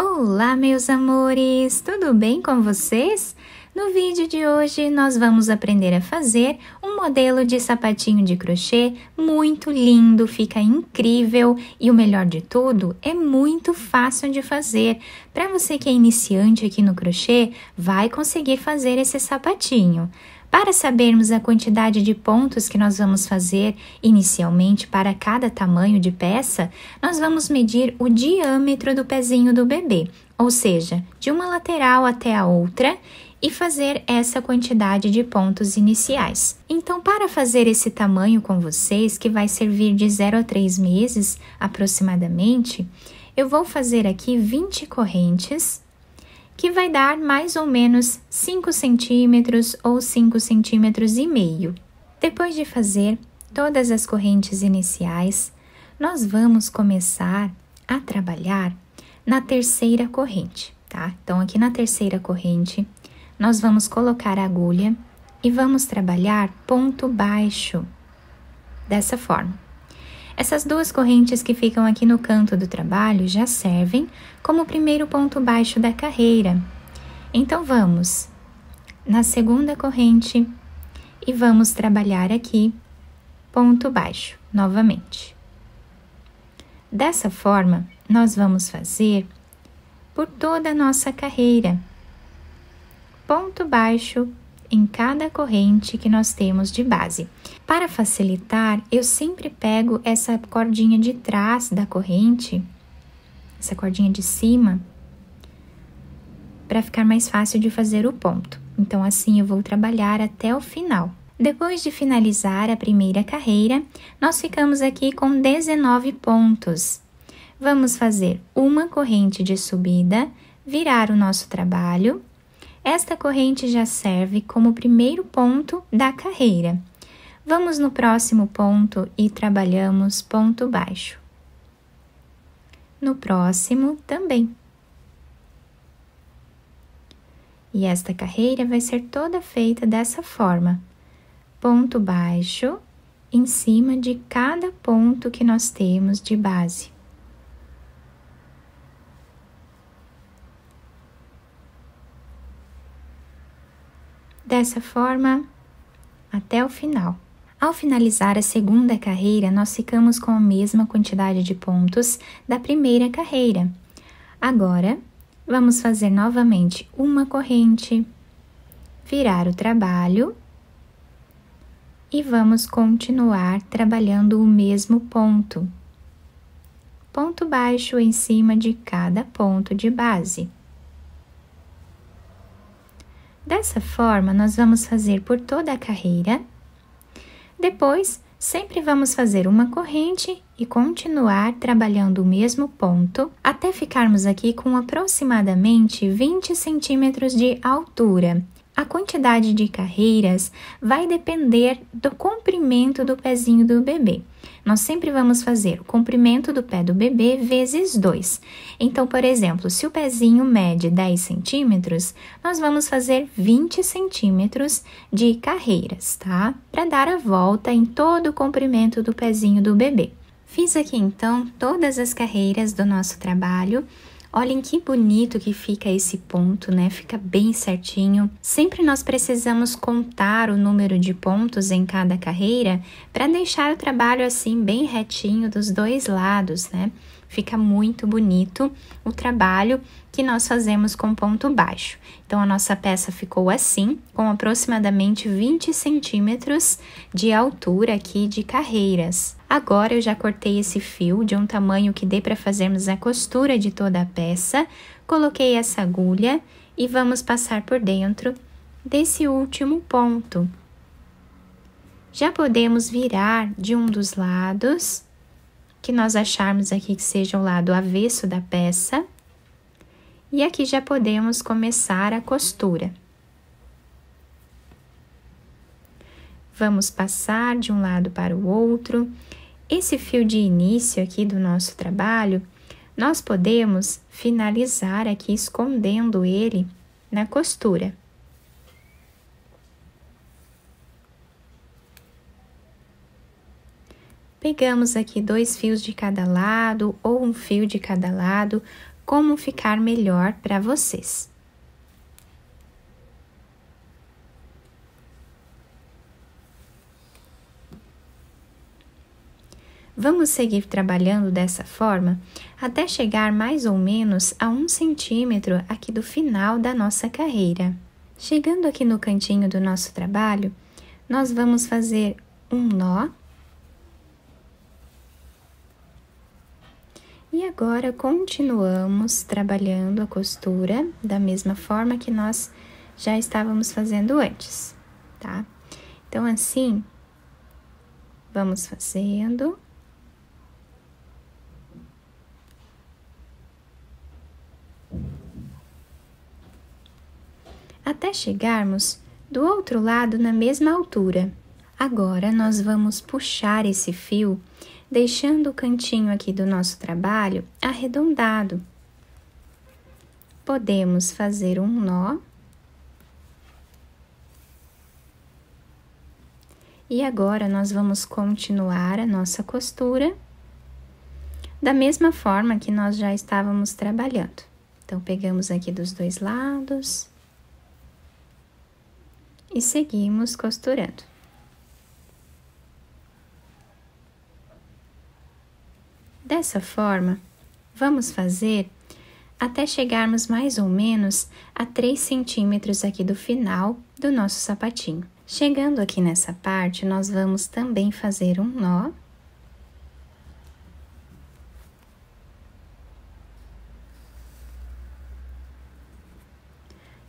Olá, meus amores! Tudo bem com vocês? No vídeo de hoje, nós vamos aprender a fazer um modelo de sapatinho de crochê muito lindo, fica incrível e o melhor de tudo, é muito fácil de fazer. Para você que é iniciante aqui no crochê, vai conseguir fazer esse sapatinho. Para sabermos a quantidade de pontos que nós vamos fazer inicialmente para cada tamanho de peça, nós vamos medir o diâmetro do pezinho do bebê, ou seja, de uma lateral até a outra, e fazer essa quantidade de pontos iniciais. Então, para fazer esse tamanho com vocês, que vai servir de 0 a 3 meses aproximadamente, eu vou fazer aqui 20 correntes que vai dar mais ou menos 5 centímetros ou 5 centímetros e meio. Depois de fazer todas as correntes iniciais, nós vamos começar a trabalhar na terceira corrente, tá? Então, aqui na terceira corrente, nós vamos colocar a agulha e vamos trabalhar ponto baixo, dessa forma. Essas duas correntes que ficam aqui no canto do trabalho já servem como o primeiro ponto baixo da carreira. Então vamos na segunda corrente e vamos trabalhar aqui ponto baixo novamente. Dessa forma, nós vamos fazer por toda a nossa carreira. Ponto baixo, em cada corrente que nós temos de base. Para facilitar, eu sempre pego essa cordinha de trás da corrente, essa cordinha de cima, para ficar mais fácil de fazer o ponto. Então, assim eu vou trabalhar até o final. Depois de finalizar a primeira carreira, nós ficamos aqui com 19 pontos. Vamos fazer uma corrente de subida, virar o nosso trabalho esta corrente já serve como primeiro ponto da carreira. Vamos no próximo ponto e trabalhamos ponto baixo. No próximo também. E esta carreira vai ser toda feita dessa forma: ponto baixo em cima de cada ponto que nós temos de base. dessa forma até o final. Ao finalizar a segunda carreira, nós ficamos com a mesma quantidade de pontos da primeira carreira. Agora, vamos fazer novamente uma corrente, virar o trabalho e vamos continuar trabalhando o mesmo ponto. Ponto baixo em cima de cada ponto de base. Dessa forma, nós vamos fazer por toda a carreira. Depois, sempre vamos fazer uma corrente e continuar trabalhando o mesmo ponto até ficarmos aqui com aproximadamente 20 centímetros de altura. A quantidade de carreiras vai depender do comprimento do pezinho do bebê. Nós sempre vamos fazer o comprimento do pé do bebê vezes 2. Então, por exemplo, se o pezinho mede 10 centímetros, nós vamos fazer 20 centímetros de carreiras, tá? Para dar a volta em todo o comprimento do pezinho do bebê. Fiz aqui então todas as carreiras do nosso trabalho Olhem que bonito que fica esse ponto, né? Fica bem certinho. Sempre nós precisamos contar o número de pontos em cada carreira para deixar o trabalho assim bem retinho dos dois lados, né? Fica muito bonito o trabalho que nós fazemos com ponto baixo. Então, a nossa peça ficou assim, com aproximadamente 20 centímetros de altura aqui de carreiras. Agora, eu já cortei esse fio de um tamanho que dê para fazermos a costura de toda a peça, coloquei essa agulha e vamos passar por dentro desse último ponto. Já podemos virar de um dos lados que nós acharmos aqui que seja o lado avesso da peça. E aqui já podemos começar a costura. Vamos passar de um lado para o outro. Esse fio de início aqui do nosso trabalho, nós podemos finalizar aqui escondendo ele na costura. Pegamos aqui dois fios de cada lado ou um fio de cada lado, como ficar melhor para vocês. Vamos seguir trabalhando dessa forma até chegar mais ou menos a um centímetro aqui do final da nossa carreira. Chegando aqui no cantinho do nosso trabalho, nós vamos fazer um nó E agora continuamos trabalhando a costura da mesma forma que nós já estávamos fazendo antes, tá? Então, assim, vamos fazendo. Até chegarmos do outro lado na mesma altura. Agora, nós vamos puxar esse fio deixando o cantinho aqui do nosso trabalho arredondado. Podemos fazer um nó. E agora, nós vamos continuar a nossa costura da mesma forma que nós já estávamos trabalhando. Então, pegamos aqui dos dois lados e seguimos costurando. Dessa forma, vamos fazer até chegarmos mais ou menos a 3 centímetros aqui do final do nosso sapatinho. Chegando aqui nessa parte, nós vamos também fazer um nó.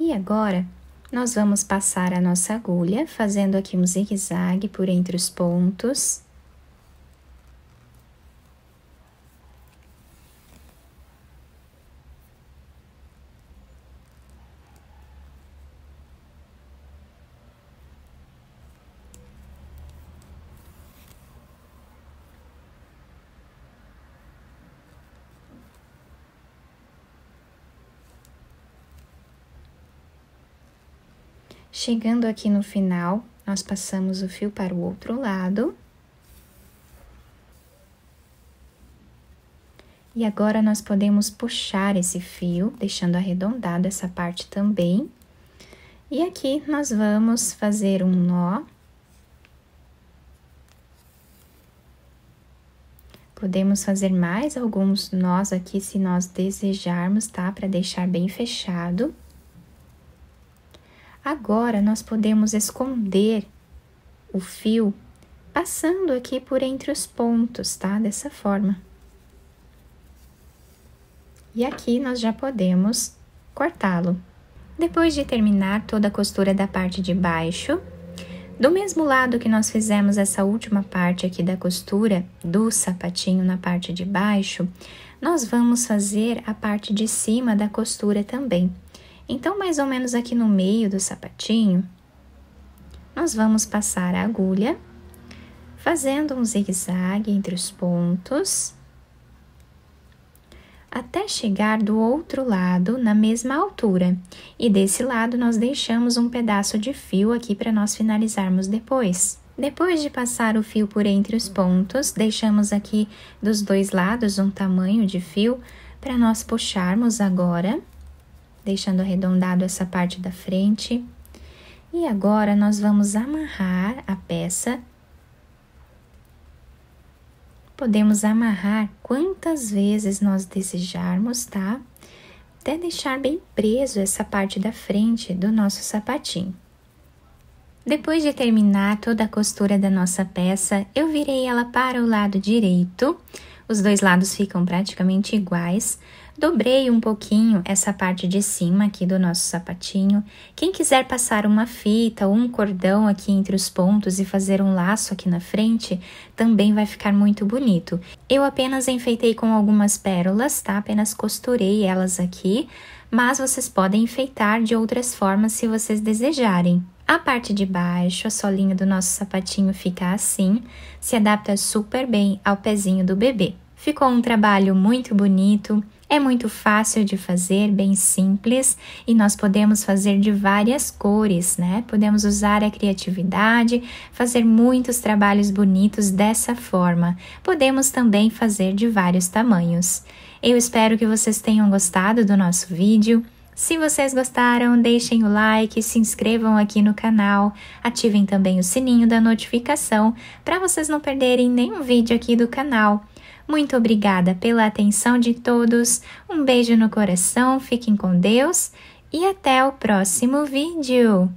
E agora, nós vamos passar a nossa agulha, fazendo aqui um zigue-zague por entre os pontos. Chegando aqui no final, nós passamos o fio para o outro lado. E agora, nós podemos puxar esse fio, deixando arredondado essa parte também. E aqui, nós vamos fazer um nó. Podemos fazer mais alguns nós aqui, se nós desejarmos, tá? Para deixar bem fechado. Agora nós podemos esconder o fio passando aqui por entre os pontos, tá? Dessa forma. E aqui nós já podemos cortá-lo. Depois de terminar toda a costura da parte de baixo, do mesmo lado que nós fizemos essa última parte aqui da costura do sapatinho na parte de baixo, nós vamos fazer a parte de cima da costura também. Então, mais ou menos aqui no meio do sapatinho, nós vamos passar a agulha, fazendo um zigue-zague entre os pontos, até chegar do outro lado na mesma altura. E desse lado, nós deixamos um pedaço de fio aqui para nós finalizarmos depois. Depois de passar o fio por entre os pontos, deixamos aqui dos dois lados um tamanho de fio para nós puxarmos agora deixando arredondado essa parte da frente. E agora, nós vamos amarrar a peça. Podemos amarrar quantas vezes nós desejarmos, tá? Até deixar bem preso essa parte da frente do nosso sapatinho. Depois de terminar toda a costura da nossa peça, eu virei ela para o lado direito. Os dois lados ficam praticamente iguais. Dobrei um pouquinho essa parte de cima aqui do nosso sapatinho. Quem quiser passar uma fita ou um cordão aqui entre os pontos e fazer um laço aqui na frente, também vai ficar muito bonito. Eu apenas enfeitei com algumas pérolas, tá? Apenas costurei elas aqui, mas vocês podem enfeitar de outras formas se vocês desejarem. A parte de baixo, a solinha do nosso sapatinho fica assim, se adapta super bem ao pezinho do bebê. Ficou um trabalho muito bonito, é muito fácil de fazer, bem simples, e nós podemos fazer de várias cores, né? Podemos usar a criatividade, fazer muitos trabalhos bonitos dessa forma. Podemos também fazer de vários tamanhos. Eu espero que vocês tenham gostado do nosso vídeo. Se vocês gostaram, deixem o like, se inscrevam aqui no canal, ativem também o sininho da notificação para vocês não perderem nenhum vídeo aqui do canal. Muito obrigada pela atenção de todos, um beijo no coração, fiquem com Deus e até o próximo vídeo!